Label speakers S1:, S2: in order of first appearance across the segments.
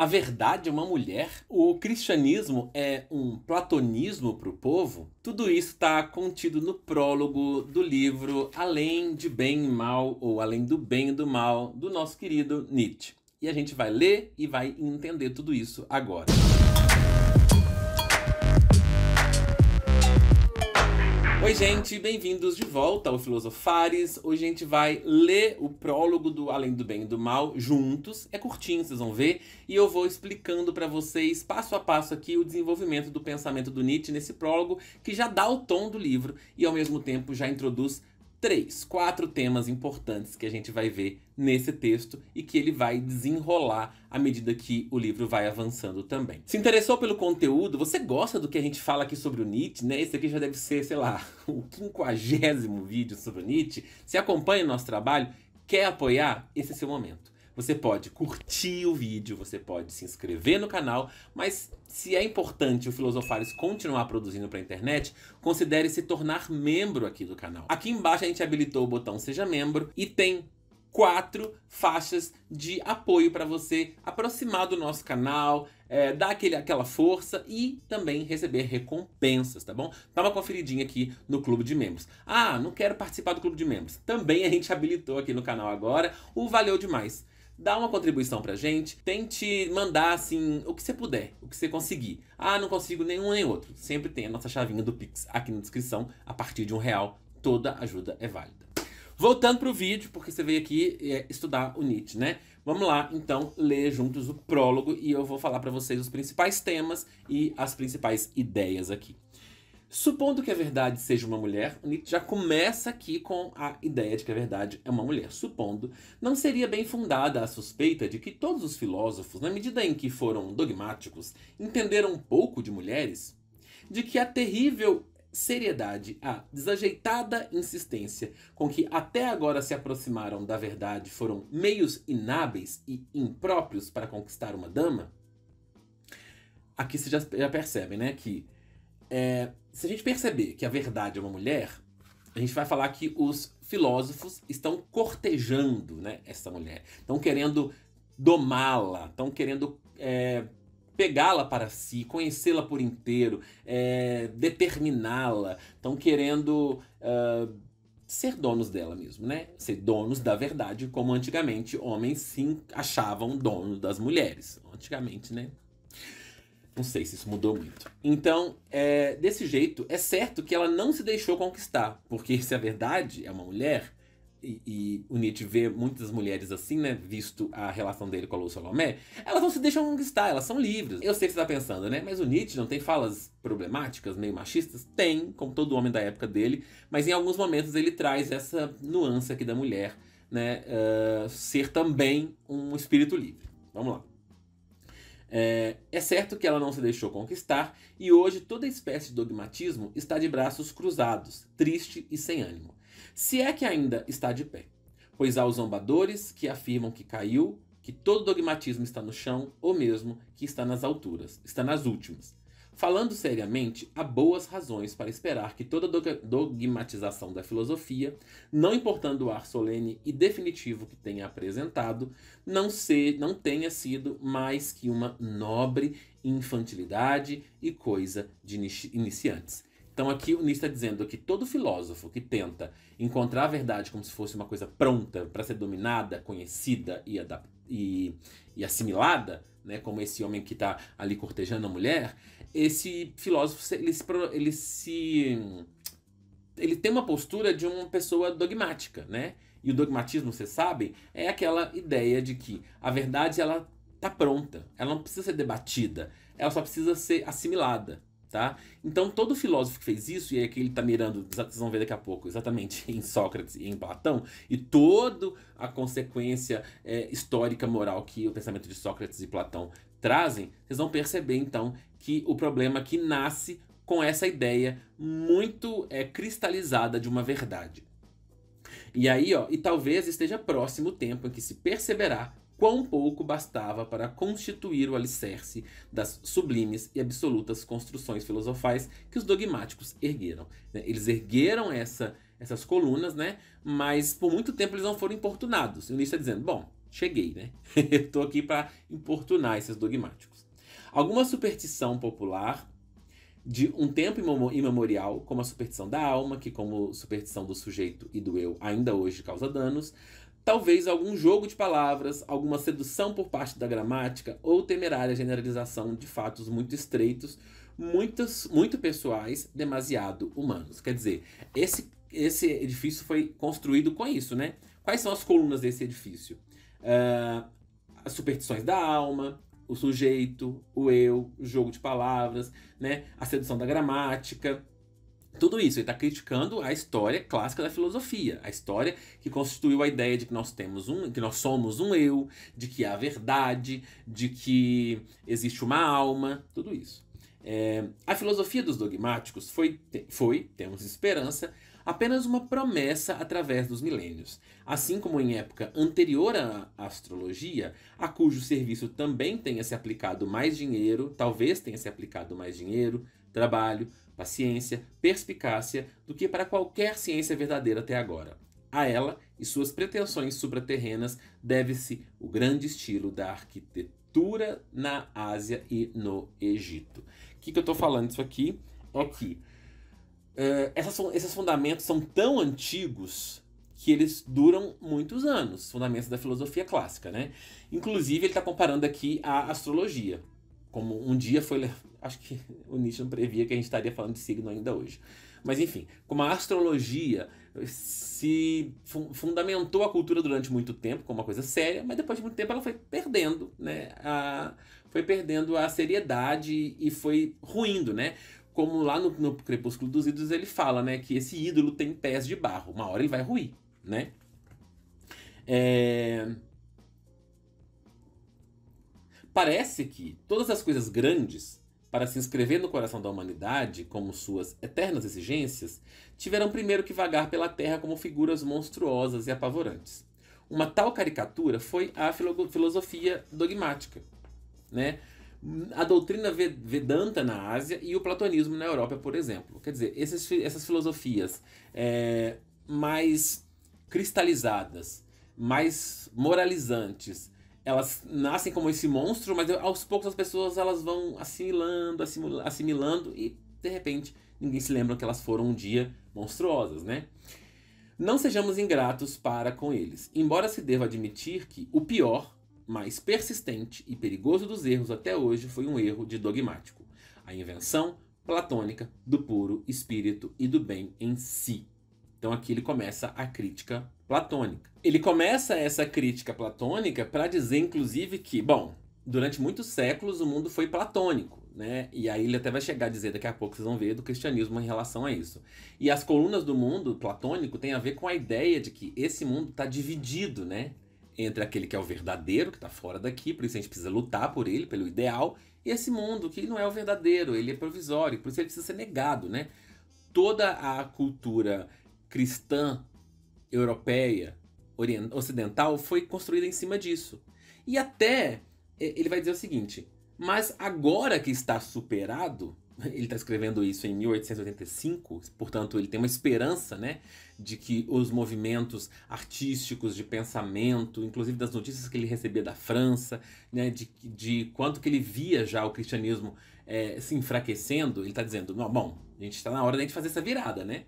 S1: A verdade é uma mulher? O cristianismo é um platonismo para o povo? Tudo isso está contido no prólogo do livro Além de Bem e Mal, ou Além do Bem e do Mal, do nosso querido Nietzsche. E a gente vai ler e vai entender tudo isso agora. Oi, gente, bem-vindos de volta ao Filosofares. Hoje a gente vai ler o prólogo do Além do Bem e do Mal juntos. É curtinho, vocês vão ver, e eu vou explicando para vocês passo a passo aqui o desenvolvimento do pensamento do Nietzsche nesse prólogo, que já dá o tom do livro e ao mesmo tempo já introduz três, quatro temas importantes que a gente vai ver nesse texto e que ele vai desenrolar à medida que o livro vai avançando também. Se interessou pelo conteúdo, você gosta do que a gente fala aqui sobre o Nietzsche, né? Esse aqui já deve ser, sei lá, o quinquagésimo vídeo sobre o Nietzsche. Se acompanha o nosso trabalho, quer apoiar, esse é seu momento. Você pode curtir o vídeo, você pode se inscrever no canal, mas se é importante o Filosofares continuar produzindo para a internet, considere se tornar membro aqui do canal. Aqui embaixo a gente habilitou o botão Seja Membro e tem quatro faixas de apoio para você aproximar do nosso canal, é, dar aquele, aquela força e também receber recompensas, tá bom? Dá uma conferidinha aqui no Clube de Membros. Ah, não quero participar do Clube de Membros. Também a gente habilitou aqui no canal agora o Valeu Demais dá uma contribuição pra gente, tente mandar assim o que você puder, o que você conseguir. Ah, não consigo nenhum nem outro. Sempre tem a nossa chavinha do Pix aqui na descrição, a partir de um real, toda ajuda é válida. Voltando pro vídeo, porque você veio aqui é, estudar o Nietzsche, né? Vamos lá, então, ler juntos o prólogo e eu vou falar para vocês os principais temas e as principais ideias aqui. Supondo que a verdade seja uma mulher, Nietzsche já começa aqui com a ideia de que a verdade é uma mulher. Supondo, não seria bem fundada a suspeita de que todos os filósofos, na medida em que foram dogmáticos, entenderam um pouco de mulheres? De que a terrível seriedade, a desajeitada insistência com que até agora se aproximaram da verdade foram meios inábeis e impróprios para conquistar uma dama? Aqui vocês já, já percebem, né, que é, se a gente perceber que a verdade é uma mulher, a gente vai falar que os filósofos estão cortejando né, essa mulher, estão querendo domá-la, estão querendo é, pegá-la para si, conhecê-la por inteiro, é, determiná-la, estão querendo uh, ser donos dela mesmo, né? Ser donos da verdade, como antigamente homens sim achavam donos das mulheres. Antigamente, né? Não sei se isso mudou muito. Então, é, desse jeito, é certo que ela não se deixou conquistar, porque se a verdade é uma mulher, e, e, o Nietzsche vê muitas mulheres assim, né? Visto a relação dele com a Lua Salomé, elas não se deixam conquistar, elas são livres. Eu sei que você tá pensando, né? Mas o Nietzsche não tem falas problemáticas, meio machistas? Tem, como todo homem da época dele, mas em alguns momentos ele traz essa nuance aqui da mulher, né? Uh, ser também um espírito livre. Vamos lá. É, é, certo que ela não se deixou conquistar e hoje toda espécie de dogmatismo está de braços cruzados, triste e sem ânimo. Se é que ainda está de pé, pois há os zombadores que afirmam que caiu, que todo dogmatismo está no chão ou mesmo que está nas alturas, está nas últimas. Falando seriamente, há boas razões para esperar que toda dogmatização da filosofia, não importando o ar solene e definitivo que tenha apresentado, não, não tenha sido mais que uma nobre infantilidade e coisa de iniciantes. Então aqui o Nietzsche está dizendo que todo filósofo que tenta encontrar a verdade como se fosse uma coisa pronta para ser dominada, conhecida e, e, e assimilada, né, como esse homem que está ali cortejando a mulher, esse filósofo ele se, ele se ele tem uma postura de uma pessoa dogmática, né? E o dogmatismo, vocês sabem, é aquela ideia de que a verdade ela tá pronta, ela não precisa ser debatida, ela só precisa ser assimilada, tá? Então todo filósofo que fez isso, e é que ele tá mirando, vocês vão ver daqui a pouco, exatamente em Sócrates e em Platão, e toda a consequência é, histórica, moral que o pensamento de Sócrates e Platão trazem, vocês vão perceber então que o problema que nasce com essa ideia muito é, cristalizada de uma verdade. E aí, ó, e talvez esteja próximo o tempo em que se perceberá quão pouco bastava para constituir o alicerce das sublimes e absolutas construções filosofais que os dogmáticos ergueram. Né? Eles ergueram essa, essas colunas, né? mas por muito tempo eles não foram importunados. E o Nietzsche está dizendo, bom, cheguei, né? Eu estou aqui para importunar esses dogmáticos. Alguma superstição popular de um tempo imemorial, como a superstição da alma, que como superstição do sujeito e do eu ainda hoje causa danos, talvez algum jogo de palavras, alguma sedução por parte da gramática ou temerária generalização de fatos muito estreitos, muitos muito pessoais, demasiado humanos. Quer dizer, esse, esse edifício foi construído com isso, né? Quais são as colunas desse edifício? Uh, as superstições da alma, o sujeito, o eu, o jogo de palavras, né? A sedução da gramática. Tudo isso, ele está criticando a história clássica da filosofia, a história que constituiu a ideia de que nós temos um, que nós somos um eu, de que há verdade, de que existe uma alma, tudo isso. É, a filosofia dos dogmáticos foi, foi, temos esperança, apenas uma promessa através dos milênios. Assim como em época anterior à astrologia, a cujo serviço também tenha se aplicado mais dinheiro, talvez tenha se aplicado mais dinheiro, trabalho, paciência, perspicácia do que para qualquer ciência verdadeira até agora. A ela e suas pretensões supraterrenas deve-se o grande estilo da arquitetura na Ásia e no Egito. O que, que eu estou falando isso aqui? É que é, essas, esses fundamentos são tão antigos que eles duram muitos anos, fundamentos da filosofia clássica, né? Inclusive, ele está comparando aqui a astrologia. Como um dia foi. Acho que o Nietzsche não previa que a gente estaria falando de signo ainda hoje. Mas enfim, como a astrologia se fundamentou a cultura durante muito tempo como uma coisa séria, mas depois de muito tempo ela foi perdendo, né? A, foi perdendo a seriedade e foi ruindo, né? como lá no, no, Crepúsculo dos Ídolos ele fala, né, que esse ídolo tem pés de barro, uma hora ele vai ruir, né? É... Parece que todas as coisas grandes, para se inscrever no coração da humanidade como suas eternas exigências, tiveram primeiro que vagar pela Terra como figuras monstruosas e apavorantes. Uma tal caricatura foi a filosofia dogmática, né? a doutrina vedanta na Ásia e o platonismo na Europa, por exemplo. Quer dizer, esses, essas filosofias é, mais cristalizadas, mais moralizantes, elas nascem como esse monstro, mas aos poucos as pessoas elas vão assimilando, assimilando e de repente ninguém se lembra que elas foram um dia monstruosas, né? Não sejamos ingratos para com eles, embora se deva admitir que o pior mais persistente e perigoso dos erros até hoje foi um erro de dogmático, a invenção platônica do puro espírito e do bem em si. Então aqui ele começa a crítica platônica. Ele começa essa crítica platônica para dizer, inclusive, que, bom, durante muitos séculos o mundo foi platônico, né? E aí ele até vai chegar a dizer, daqui a pouco vocês vão ver, do cristianismo em relação a isso. E as colunas do mundo platônico têm a ver com a ideia de que esse mundo está dividido, né? entre aquele que é o verdadeiro, que está fora daqui, por isso a gente precisa lutar por ele, pelo ideal, e esse mundo que não é o verdadeiro, ele é provisório, por isso ele precisa ser negado, né? Toda a cultura cristã, europeia, ocidental foi construída em cima disso. E até ele vai dizer o seguinte: mas agora que está superado, ele está escrevendo isso em 1885, portanto ele tem uma esperança, né, de que os movimentos artísticos de pensamento, inclusive das notícias que ele recebia da França, né, de, de quanto que ele via já o cristianismo é, se enfraquecendo, ele está dizendo, bom, a gente está na hora a gente fazer essa virada, né?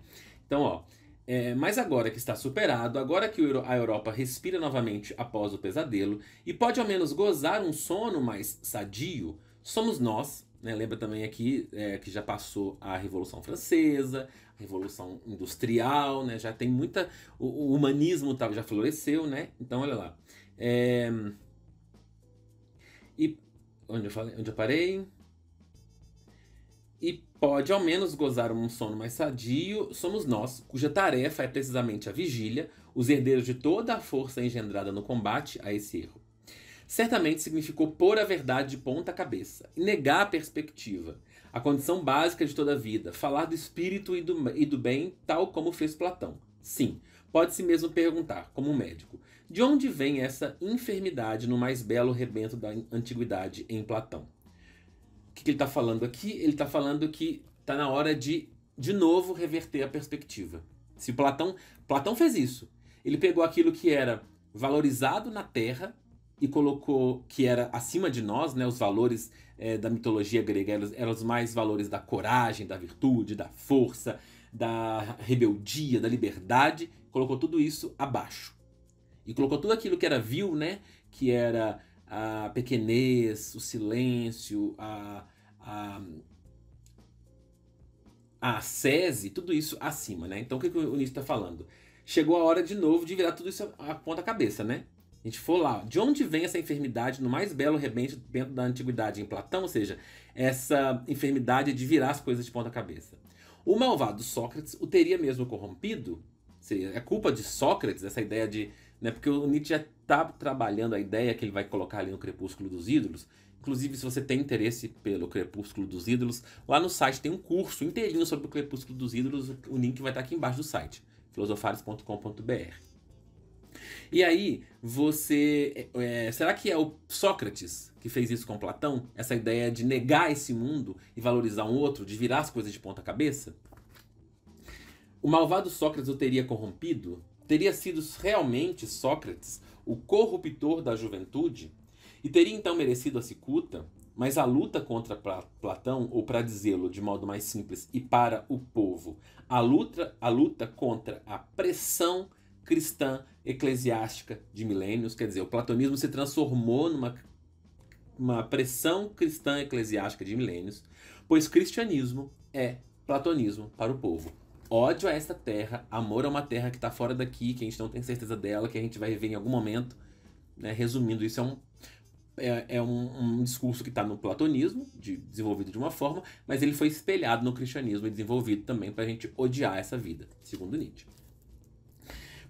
S1: Então, ó, é, mas agora que está superado, agora que a Europa respira novamente após o pesadelo e pode ao menos gozar um sono mais sadio, somos nós né? Lembra também aqui é, que já passou a Revolução Francesa, a Revolução Industrial, né? já tem muita. O, o humanismo já floresceu, né? Então, olha lá. É... E onde eu, falei, onde eu parei? E pode ao menos gozar um sono mais sadio, somos nós, cuja tarefa é precisamente a vigília, os herdeiros de toda a força engendrada no combate a esse erro certamente significou pôr a verdade de ponta cabeça negar a perspectiva, a condição básica de toda a vida, falar do espírito e do, e do bem, tal como fez Platão. Sim, pode-se mesmo perguntar, como um médico, de onde vem essa enfermidade no mais belo rebento da antiguidade em Platão? O que, que ele está falando aqui? Ele está falando que está na hora de, de novo, reverter a perspectiva. Se Platão, Platão fez isso. Ele pegou aquilo que era valorizado na terra e colocou que era acima de nós, né? Os valores é, da mitologia grega eram, eram os mais valores da coragem, da virtude, da força, da rebeldia, da liberdade. Colocou tudo isso abaixo. E colocou tudo aquilo que era vil, né? Que era a pequenez, o silêncio, a, a, a sese, tudo isso acima, né? Então o que, que o Nietzsche está falando? Chegou a hora de novo de virar tudo isso a ponta cabeça, né? a gente for lá, de onde vem essa enfermidade no mais belo rebento da antiguidade em Platão, ou seja, essa enfermidade de virar as coisas de ponta cabeça. O malvado Sócrates o teria mesmo corrompido? Seria é culpa de Sócrates essa ideia de, né, porque o Nietzsche já tá trabalhando a ideia que ele vai colocar ali no Crepúsculo dos Ídolos. Inclusive, se você tem interesse pelo Crepúsculo dos Ídolos, lá no site tem um curso inteirinho sobre o Crepúsculo dos Ídolos, o link vai estar aqui embaixo do site, filosofares.com.br. E aí, você. É, é, será que é o Sócrates que fez isso com Platão? Essa ideia de negar esse mundo e valorizar um outro, de virar as coisas de ponta cabeça? O malvado Sócrates o teria corrompido? Teria sido realmente Sócrates o corruptor da juventude? E teria então merecido a cicuta? Mas a luta contra Platão, ou para dizê-lo de modo mais simples, e para o povo, a luta, a luta contra a pressão cristã eclesiástica de milênios, quer dizer, o platonismo se transformou numa uma pressão cristã eclesiástica de milênios, pois cristianismo é platonismo para o povo. Ódio a esta terra, amor a uma terra que está fora daqui, que a gente não tem certeza dela, que a gente vai ver em algum momento. Né? Resumindo, isso é um, é, é um, um, discurso que está no platonismo, de, desenvolvido de uma forma, mas ele foi espelhado no cristianismo e desenvolvido também para a gente odiar essa vida, segundo Nietzsche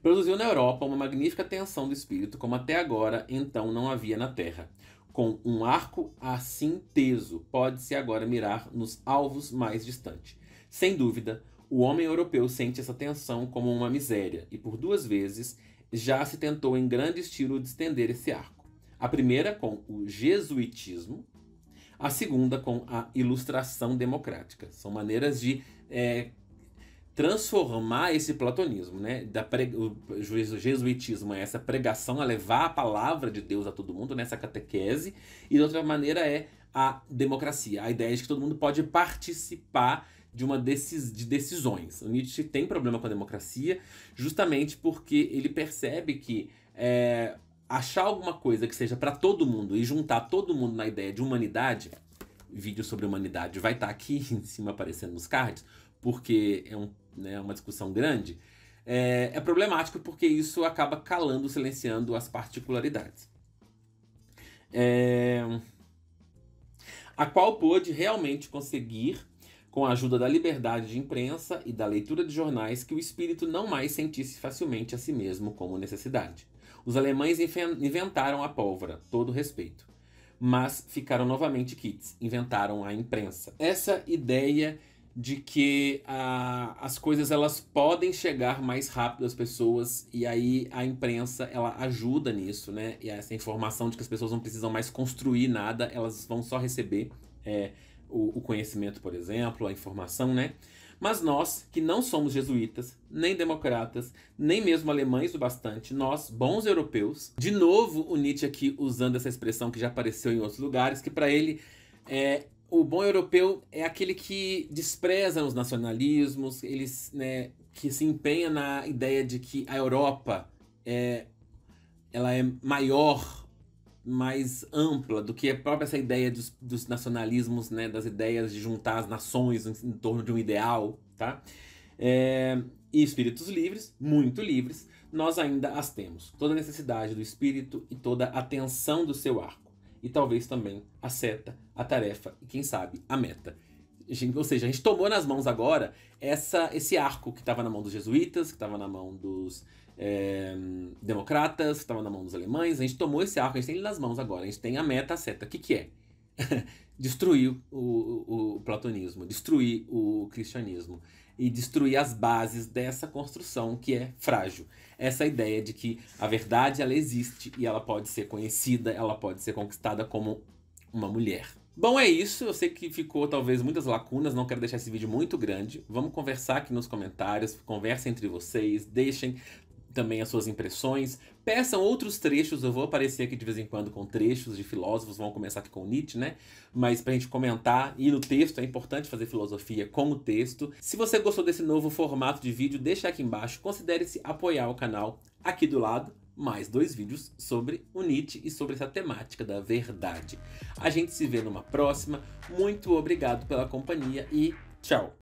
S1: produziu na Europa uma magnífica tensão do espírito, como até agora então não havia na Terra. Com um arco assim teso, pode-se agora mirar nos alvos mais distantes. Sem dúvida, o homem europeu sente essa tensão como uma miséria, e por duas vezes já se tentou em grande estilo distender esse arco. A primeira com o jesuitismo, a segunda com a ilustração democrática. São maneiras de é, transformar esse platonismo, né? Da pre... O jesuitismo é essa pregação, a levar a palavra de Deus a todo mundo, nessa catequese, e de outra maneira é a democracia, a ideia de que todo mundo pode participar de uma desses de decisões. O Nietzsche tem problema com a democracia, justamente porque ele percebe que é, achar alguma coisa que seja para todo mundo e juntar todo mundo na ideia de humanidade, vídeo sobre humanidade vai estar tá aqui em cima aparecendo nos cards, porque é um né, é uma discussão grande, é, é problemático porque isso acaba calando, silenciando as particularidades. É, a qual pôde realmente conseguir, com a ajuda da liberdade de imprensa e da leitura de jornais, que o espírito não mais sentisse facilmente a si mesmo como necessidade. Os alemães inventaram a pólvora, todo respeito, mas ficaram novamente kits, inventaram a imprensa. Essa ideia de que ah, as coisas elas podem chegar mais rápido às pessoas e aí a imprensa ela ajuda nisso, né? E essa informação de que as pessoas não precisam mais construir nada, elas vão só receber é, o, o conhecimento, por exemplo, a informação, né? Mas nós, que não somos jesuítas, nem democratas, nem mesmo alemães o bastante, nós, bons europeus, de novo o Nietzsche aqui usando essa expressão que já apareceu em outros lugares, que para ele é, o bom europeu é aquele que despreza os nacionalismos, eles, né, que se empenha na ideia de que a Europa é, ela é maior, mais ampla do que a própria essa ideia dos, dos nacionalismos, né, das ideias de juntar as nações em, em torno de um ideal, tá? É, e espíritos livres, muito livres, nós ainda as temos. Toda a necessidade do espírito e toda a tensão do seu arco. E talvez também a seta a tarefa e, quem sabe, a meta. Ou seja, a gente tomou nas mãos agora essa, esse arco que estava na mão dos jesuítas, que estava na mão dos é, democratas, que estava na mão dos alemães. A gente tomou esse arco, a gente tem ele nas mãos agora. A gente tem a meta, a seta. O que, que é? destruir o, o, o, platonismo, destruir o cristianismo e destruir as bases dessa construção que é frágil. Essa ideia de que a verdade ela existe e ela pode ser conhecida, ela pode ser conquistada como uma mulher. Bom, é isso. Eu sei que ficou talvez muitas lacunas, não quero deixar esse vídeo muito grande. Vamos conversar aqui nos comentários, conversa entre vocês, deixem também as suas impressões. Peçam outros trechos, eu vou aparecer aqui de vez em quando com trechos de filósofos, vamos começar aqui com Nietzsche, né? Mas pra gente comentar e no texto, é importante fazer filosofia com o texto. Se você gostou desse novo formato de vídeo, deixa aqui embaixo, considere-se apoiar o canal aqui do lado mais dois vídeos sobre o Nietzsche e sobre essa temática da verdade. A gente se vê numa próxima. Muito obrigado pela companhia e tchau!